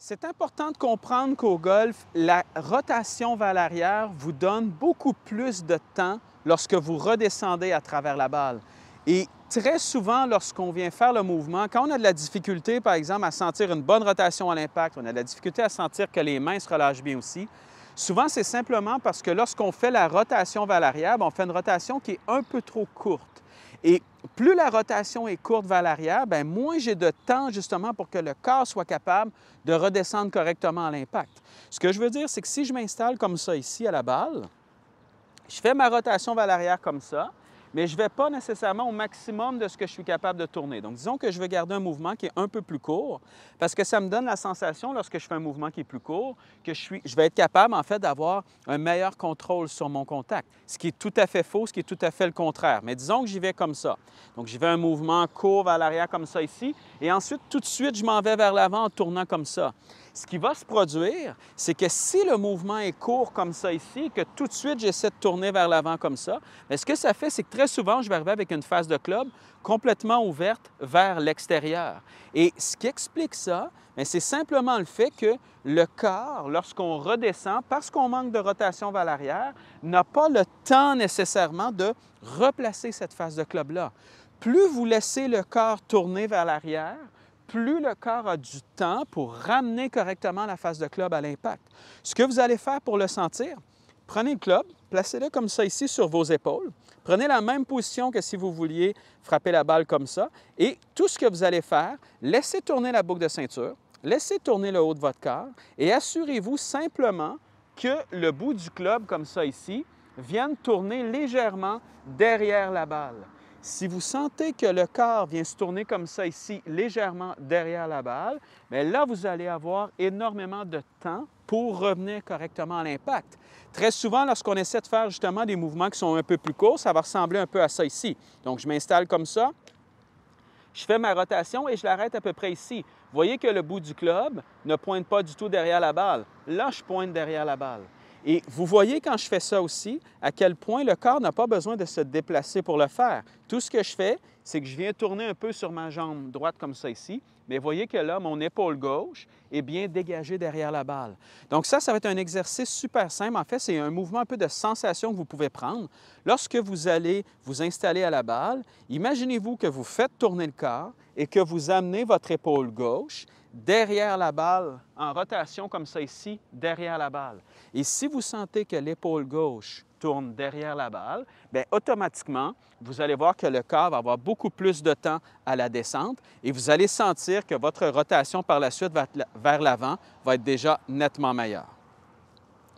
C'est important de comprendre qu'au golf, la rotation vers l'arrière vous donne beaucoup plus de temps lorsque vous redescendez à travers la balle. Et très souvent, lorsqu'on vient faire le mouvement, quand on a de la difficulté, par exemple, à sentir une bonne rotation à l'impact, on a de la difficulté à sentir que les mains se relâchent bien aussi, souvent c'est simplement parce que lorsqu'on fait la rotation vers l'arrière, ben, on fait une rotation qui est un peu trop courte. Et plus la rotation est courte vers l'arrière, ben, moins j'ai de temps justement pour que le corps soit capable de redescendre correctement à l'impact. Ce que je veux dire, c'est que si je m'installe comme ça ici à la balle, je fais ma rotation vers l'arrière comme ça, mais je ne vais pas nécessairement au maximum de ce que je suis capable de tourner. Donc, disons que je vais garder un mouvement qui est un peu plus court, parce que ça me donne la sensation, lorsque je fais un mouvement qui est plus court, que je, suis, je vais être capable, en fait, d'avoir un meilleur contrôle sur mon contact, ce qui est tout à fait faux, ce qui est tout à fait le contraire. Mais disons que j'y vais comme ça. Donc, j'y vais un mouvement court vers l'arrière comme ça ici, et ensuite, tout de suite, je m'en vais vers l'avant en tournant comme ça ce qui va se produire, c'est que si le mouvement est court comme ça ici, que tout de suite j'essaie de tourner vers l'avant comme ça, ben, ce que ça fait, c'est que très souvent, je vais arriver avec une face de club complètement ouverte vers l'extérieur. Et ce qui explique ça, ben, c'est simplement le fait que le corps, lorsqu'on redescend, parce qu'on manque de rotation vers l'arrière, n'a pas le temps nécessairement de replacer cette face de club-là. Plus vous laissez le corps tourner vers l'arrière, plus le corps a du temps pour ramener correctement la face de club à l'impact. Ce que vous allez faire pour le sentir, prenez le club, placez-le comme ça ici sur vos épaules, prenez la même position que si vous vouliez frapper la balle comme ça, et tout ce que vous allez faire, laissez tourner la boucle de ceinture, laissez tourner le haut de votre corps, et assurez-vous simplement que le bout du club, comme ça ici, vienne tourner légèrement derrière la balle. Si vous sentez que le corps vient se tourner comme ça ici, légèrement derrière la balle, mais là, vous allez avoir énormément de temps pour revenir correctement à l'impact. Très souvent, lorsqu'on essaie de faire justement des mouvements qui sont un peu plus courts, ça va ressembler un peu à ça ici. Donc, je m'installe comme ça, je fais ma rotation et je l'arrête à peu près ici. Vous voyez que le bout du club ne pointe pas du tout derrière la balle. Là, je pointe derrière la balle. Et vous voyez quand je fais ça aussi, à quel point le corps n'a pas besoin de se déplacer pour le faire. Tout ce que je fais, c'est que je viens tourner un peu sur ma jambe droite comme ça ici, mais voyez que là, mon épaule gauche est bien dégagée derrière la balle. Donc ça, ça va être un exercice super simple. En fait, c'est un mouvement un peu de sensation que vous pouvez prendre. Lorsque vous allez vous installer à la balle, imaginez-vous que vous faites tourner le corps et que vous amenez votre épaule gauche derrière la balle, en rotation comme ça ici, derrière la balle. Et si vous sentez que l'épaule gauche tourne derrière la balle, bien, automatiquement, vous allez voir que le corps va avoir beaucoup plus de temps à la descente et vous allez sentir que votre rotation par la suite vers l'avant va être déjà nettement meilleure.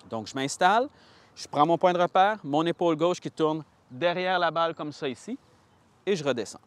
Donc, je m'installe, je prends mon point de repère, mon épaule gauche qui tourne derrière la balle comme ça ici, et je redescends.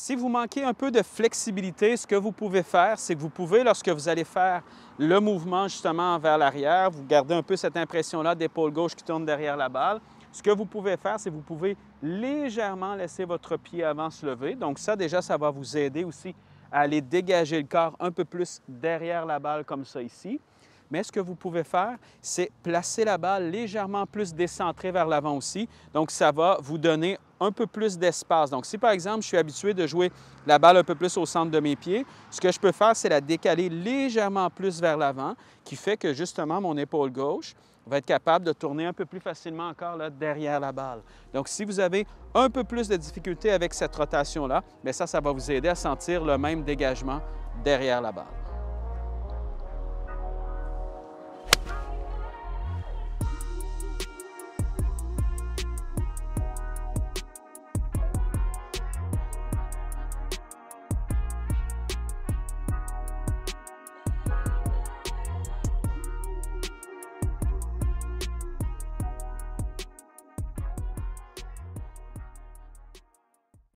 Si vous manquez un peu de flexibilité, ce que vous pouvez faire, c'est que vous pouvez, lorsque vous allez faire le mouvement justement vers l'arrière, vous gardez un peu cette impression-là d'épaule gauche qui tourne derrière la balle. Ce que vous pouvez faire, c'est que vous pouvez légèrement laisser votre pied avant se lever. Donc ça, déjà, ça va vous aider aussi à aller dégager le corps un peu plus derrière la balle comme ça ici. Mais ce que vous pouvez faire, c'est placer la balle légèrement plus décentrée vers l'avant aussi. Donc, ça va vous donner un peu plus d'espace. Donc, si par exemple, je suis habitué de jouer la balle un peu plus au centre de mes pieds, ce que je peux faire, c'est la décaler légèrement plus vers l'avant, qui fait que justement, mon épaule gauche va être capable de tourner un peu plus facilement encore derrière la balle. Donc, si vous avez un peu plus de difficulté avec cette rotation-là, mais ça, ça va vous aider à sentir le même dégagement derrière la balle.